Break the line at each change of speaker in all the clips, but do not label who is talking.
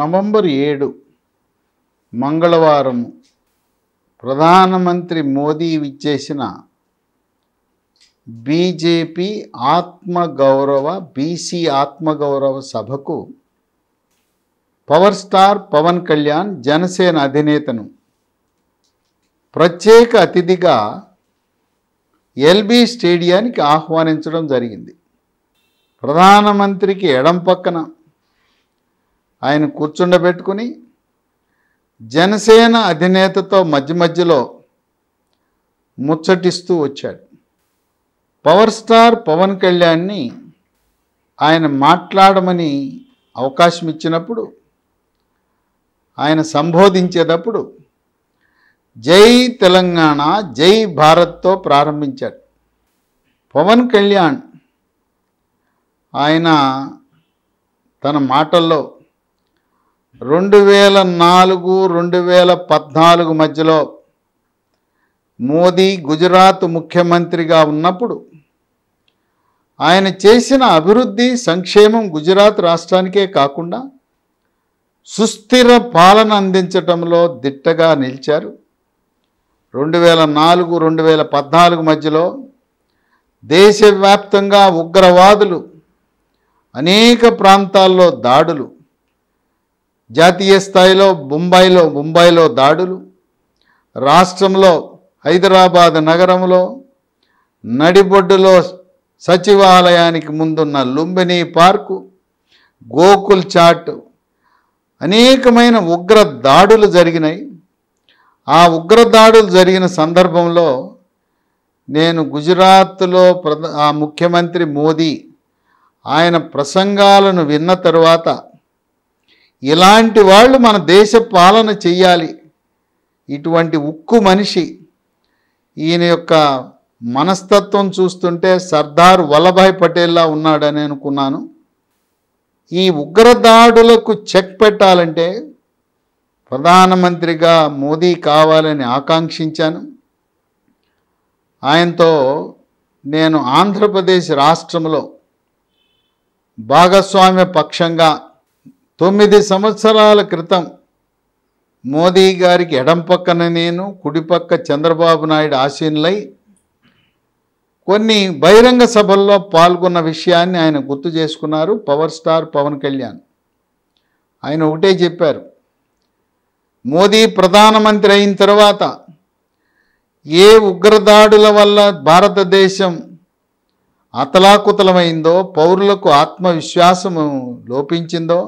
November ఏడు మంగళవారం ప్రధానమంత్రి మోదీ విచ్చేసిన బీజేపీ ఆత్మగౌరవ బీసీ ఆత్మగౌరవ సభకు పవర్ స్టార్ పవన్ కళ్యాణ్ జనసేన అధినేతను ప్రత్యేక అతిథిగా ఎల్బీ స్టేడియానికి ఆహ్వానించడం జరిగింది ప్రధానమంత్రికి ఎడం పక్కన ఆయన కూర్చుండబెట్టుకుని జనసేన అధినేతతో మధ్య మధ్యలో ముచ్చటిస్తూ వచ్చాడు పవర్ స్టార్ పవన్ కళ్యాణ్ని ఆయన మాట్లాడమని అవకాశం ఇచ్చినప్పుడు ఆయన సంబోధించేటప్పుడు జై తెలంగాణ జై భారత్తో ప్రారంభించాడు పవన్ కళ్యాణ్ ఆయన తన మాటల్లో రెండు వేల నాలుగు రెండు వేల పద్నాలుగు మధ్యలో మోదీ గుజరాత్ ముఖ్యమంత్రిగా ఉన్నప్పుడు ఆయన చేసిన అభివృద్ధి సంక్షేమం గుజరాత్ రాష్ట్రానికే కాకుండా సుస్థిర పాలన అందించటంలో దిట్టగా నిలిచారు రెండు వేల నాలుగు రెండు వేల పద్నాలుగు మధ్యలో దేశవ్యాప్తంగా ఉగ్రవాదులు అనేక ప్రాంతాల్లో దాడులు జాతీయ స్థాయిలో ముంబైలో ముంబైలో దాడులు రాష్ట్రంలో హైదరాబాద్ నగరంలో నడిబొడ్డులో సచివాలయానికి ముందున్న లుంబిని పార్కు గోకుల్ చాట్ అనేకమైన ఉగ్ర దాడులు జరిగినాయి ఆ ఉగ్ర దాడులు జరిగిన సందర్భంలో నేను గుజరాత్లో ప్రధ ముఖ్యమంత్రి మోదీ ఆయన ప్రసంగాలను విన్న తర్వాత ఇలాంటి వాళ్ళు మన దేశ పాలన చెయ్యాలి ఇటువంటి ఉక్కు మనిషి ఈయన యొక్క మనస్తత్వం చూస్తుంటే సర్దార్ వల్లభాయ్ పటేల్లా ఉన్నాడని అనుకున్నాను ఈ ఉగ్రదాడులకు చెక్ పెట్టాలంటే ప్రధానమంత్రిగా మోదీ కావాలని ఆకాంక్షించాను ఆయనతో నేను ఆంధ్రప్రదేశ్ రాష్ట్రంలో భాగస్వామ్య పక్షంగా తొమ్మిది సంవత్సరాల క్రితం మోదీ గారికి ఎడం పక్కన నేను కుడిపక్క చంద్రబాబు నాయుడు ఆశీనులై కొన్ని బహిరంగ సభల్లో పాల్గొన్న విషయాన్ని ఆయన గుర్తు చేసుకున్నారు పవర్ స్టార్ పవన్ కళ్యాణ్ ఆయన ఒకటే చెప్పారు మోదీ ప్రధానమంత్రి అయిన తర్వాత ఏ ఉగ్రదాడుల వల్ల భారతదేశం అతలాకుతలమైందో పౌరులకు ఆత్మవిశ్వాసము లోపించిందో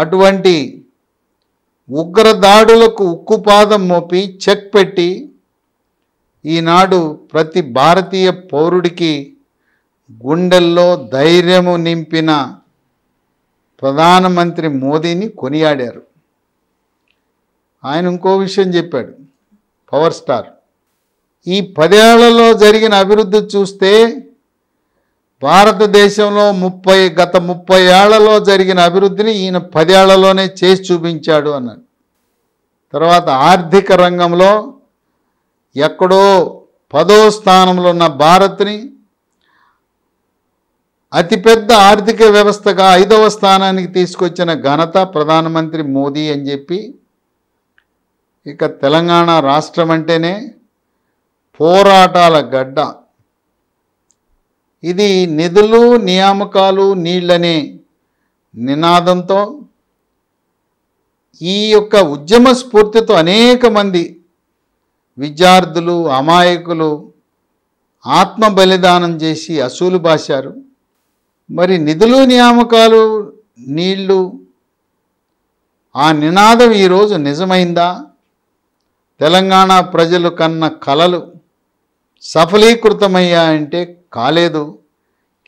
అటువంటి ఉగ్రదాడులకు ఉక్కుపాదం మోపి చెక్ పెట్టి ఈనాడు ప్రతి భారతీయ పౌరుడికి గుండెల్లో ధైర్యము నింపిన ప్రధానమంత్రి మోదీని కొనియాడారు ఆయన ఇంకో విషయం చెప్పాడు పవర్ స్టార్ ఈ పదేళ్లలో జరిగిన అభివృద్ధి చూస్తే భారతదేశంలో ముప్పై గత ముప్పై ఏళ్లలో జరిగిన అభివృద్ధిని ఈయన పదేళ్లలోనే చేసి చూపించాడు అన్నాడు తర్వాత ఆర్థిక రంగంలో ఎక్కడో పదో స్థానంలో ఉన్న భారత్ని అతిపెద్ద ఆర్థిక వ్యవస్థగా ఐదవ స్థానానికి తీసుకొచ్చిన ఘనత ప్రధానమంత్రి మోదీ అని చెప్పి ఇక తెలంగాణ రాష్ట్రం అంటేనే పోరాటాల గడ్డ ఇది నిధులు నియామకాలు నీళ్ళనే నినాదంతో ఈ యొక్క ఉద్యమ స్ఫూర్తితో అనేక మంది విద్యార్థులు అమాయకులు ఆత్మ బలిదానం చేసి అసూలు బాశారు మరి నిధులు నియామకాలు నీళ్లు ఆ నినాదం ఈరోజు నిజమైందా తెలంగాణ ప్రజలు కన్న కలలు సఫలీకృతమయ్యాయంటే కాలేదు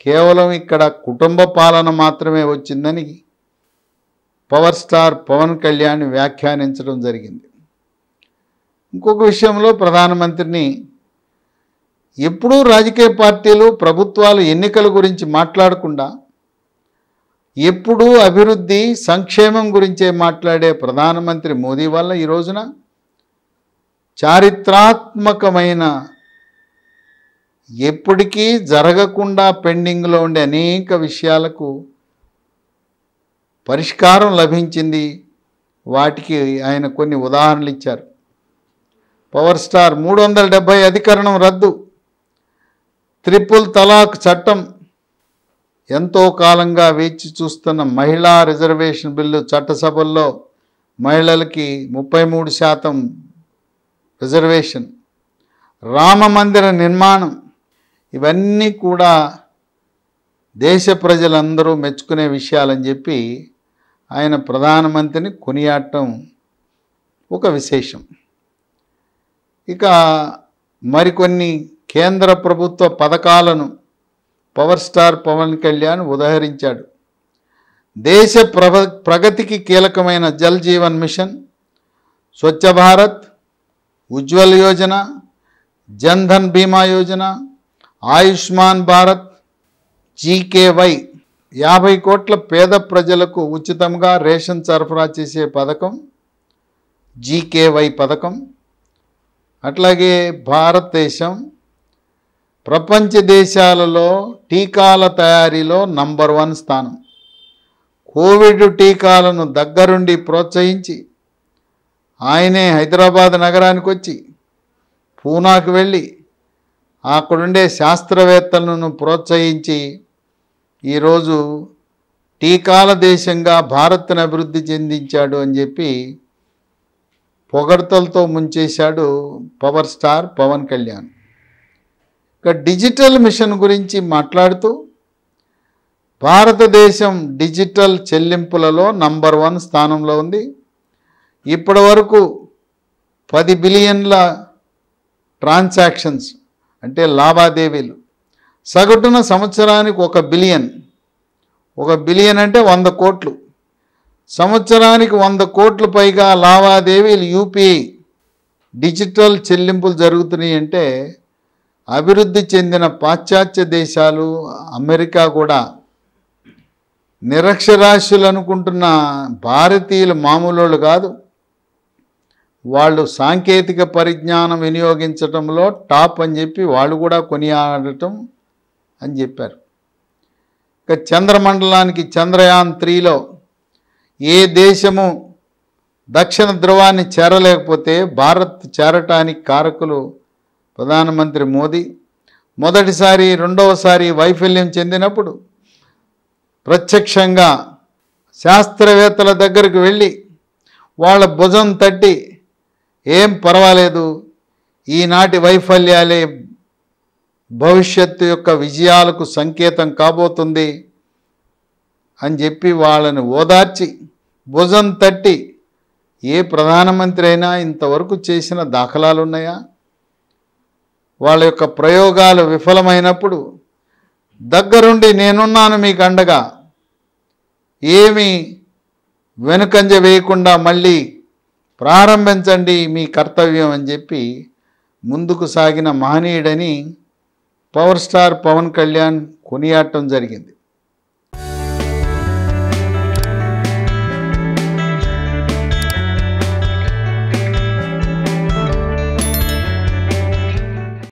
కేవలం ఇక్కడ కుటుంబ పాలన మాత్రమే వచ్చిందని పవర్ స్టార్ పవన్ కళ్యాణ్ వ్యాఖ్యానించడం జరిగింది ఇంకొక విషయంలో ప్రధానమంత్రిని ఎప్పుడూ రాజకీయ పార్టీలు ప్రభుత్వాలు ఎన్నికల గురించి మాట్లాడకుండా ఎప్పుడూ అభివృద్ధి సంక్షేమం గురించే మాట్లాడే ప్రధానమంత్రి మోదీ వల్ల ఈ రోజున చారిత్రాత్మకమైన ఎప్పటికీ జరగకుండా పెండింగ్లో ఉండే అనేక విషయాలకు పరిష్కారం లభించింది వాటికి ఆయన కొన్ని ఉదాహరణలు ఇచ్చారు పవర్ స్టార్ మూడు వందల డెబ్భై అధికరణం రద్దు త్రిపుల్ తలాక్ చట్టం ఎంతో కాలంగా వేచి చూస్తున్న మహిళా రిజర్వేషన్ బిల్లు చట్టసభల్లో మహిళలకి ముప్పై మూడు శాతం రిజర్వేషన్ రామ మందిర నిర్మాణం ఇవన్నీ కూడా దేశ ప్రజలందరూ మెచ్చుకునే విషయాలని చెప్పి ఆయన ప్రధానమంత్రిని కొనియాడటం ఒక విశేషం ఇక మరికొన్ని కేంద్ర ప్రభుత్వ పథకాలను పవర్ స్టార్ పవన్ కళ్యాణ్ ఉదహరించాడు దేశ ప్రగతికి కీలకమైన జల్ జీవన్ మిషన్ స్వచ్ఛ భారత్ ఉజ్వల్ యోజన జన్ధన్ బీమా యోజన ఆయుష్మాన్ భారత్ జీకేవై యాభై కోట్ల పేద ప్రజలకు ఉచితంగా రేషన్ సరఫరా చేసే పథకం జీకేవై పథకం అట్లాగే భారతదేశం ప్రపంచ దేశాలలో టీకాల తయారీలో నంబర్ వన్ స్థానం కోవిడ్ టీకాలను దగ్గరుండి ప్రోత్సహించి ఆయనే హైదరాబాద్ నగరానికి వచ్చి పూనాకు వెళ్ళి అక్కడుండే శాస్త్రవేత్తలను ప్రోత్సహించి ఈరోజు టీకాల దేశంగా భారత్ను అభివృద్ధి చెందించాడు అని చెప్పి పొగడ్తలతో ముంచేశాడు పవర్ స్టార్ పవన్ కళ్యాణ్ ఇక డిజిటల్ మిషన్ గురించి మాట్లాడుతూ భారతదేశం డిజిటల్ చెల్లింపులలో నంబర్ వన్ స్థానంలో ఉంది ఇప్పటి వరకు పది బిలియన్ల ట్రాన్సాక్షన్స్ అంటే లావాదేవీలు సగటున సంవత్సరానికి ఒక బిలియన్ ఒక బిలియన్ అంటే వంద కోట్లు సంవత్సరానికి వంద కోట్ల పైగా లావాదేవీలు యూపీఐ డిజిటల్ చెల్లింపులు జరుగుతున్నాయి అంటే అభివృద్ధి చెందిన పాశ్చాత్య దేశాలు అమెరికా కూడా నిరక్షరాస్యులు అనుకుంటున్న భారతీయులు మామూలు కాదు వాళ్ళు సాంకేతిక పరిజ్ఞానం వినియోగించడంలో టాప్ అని చెప్పి వాళ్ళు కూడా కొనియాడటం అని చెప్పారు ఇక చంద్రమండలానికి చంద్రయాన్ త్రీలో ఏ దేశము దక్షిణ ధ్రువాన్ని చేరలేకపోతే భారత్ చేరటానికి కారకులు ప్రధానమంత్రి మోదీ మొదటిసారి రెండవసారి వైఫల్యం చెందినప్పుడు ప్రత్యక్షంగా శాస్త్రవేత్తల దగ్గరకు వెళ్ళి వాళ్ళ భుజం తట్టి ఏం పర్వాలేదు ఈనాటి వైఫల్యాలే భవిష్యత్తు యొక్క విజయాలకు సంకేతం కాబోతుంది అని చెప్పి వాళ్ళని ఓదార్చి భుజం తట్టి ఏ ప్రధానమంత్రి అయినా ఇంతవరకు చేసిన దాఖలాలు ఉన్నాయా వాళ్ళ యొక్క ప్రయోగాలు విఫలమైనప్పుడు దగ్గరుండి నేనున్నాను మీకు అండగా ఏమీ వెనుకంజ వేయకుండా మళ్ళీ ప్రారంభించండి మీ కర్తవ్యం అని చెప్పి ముందుకు సాగిన మహనీయుడని పవర్ స్టార్ పవన్ కళ్యాణ్ కొనియాడటం జరిగింది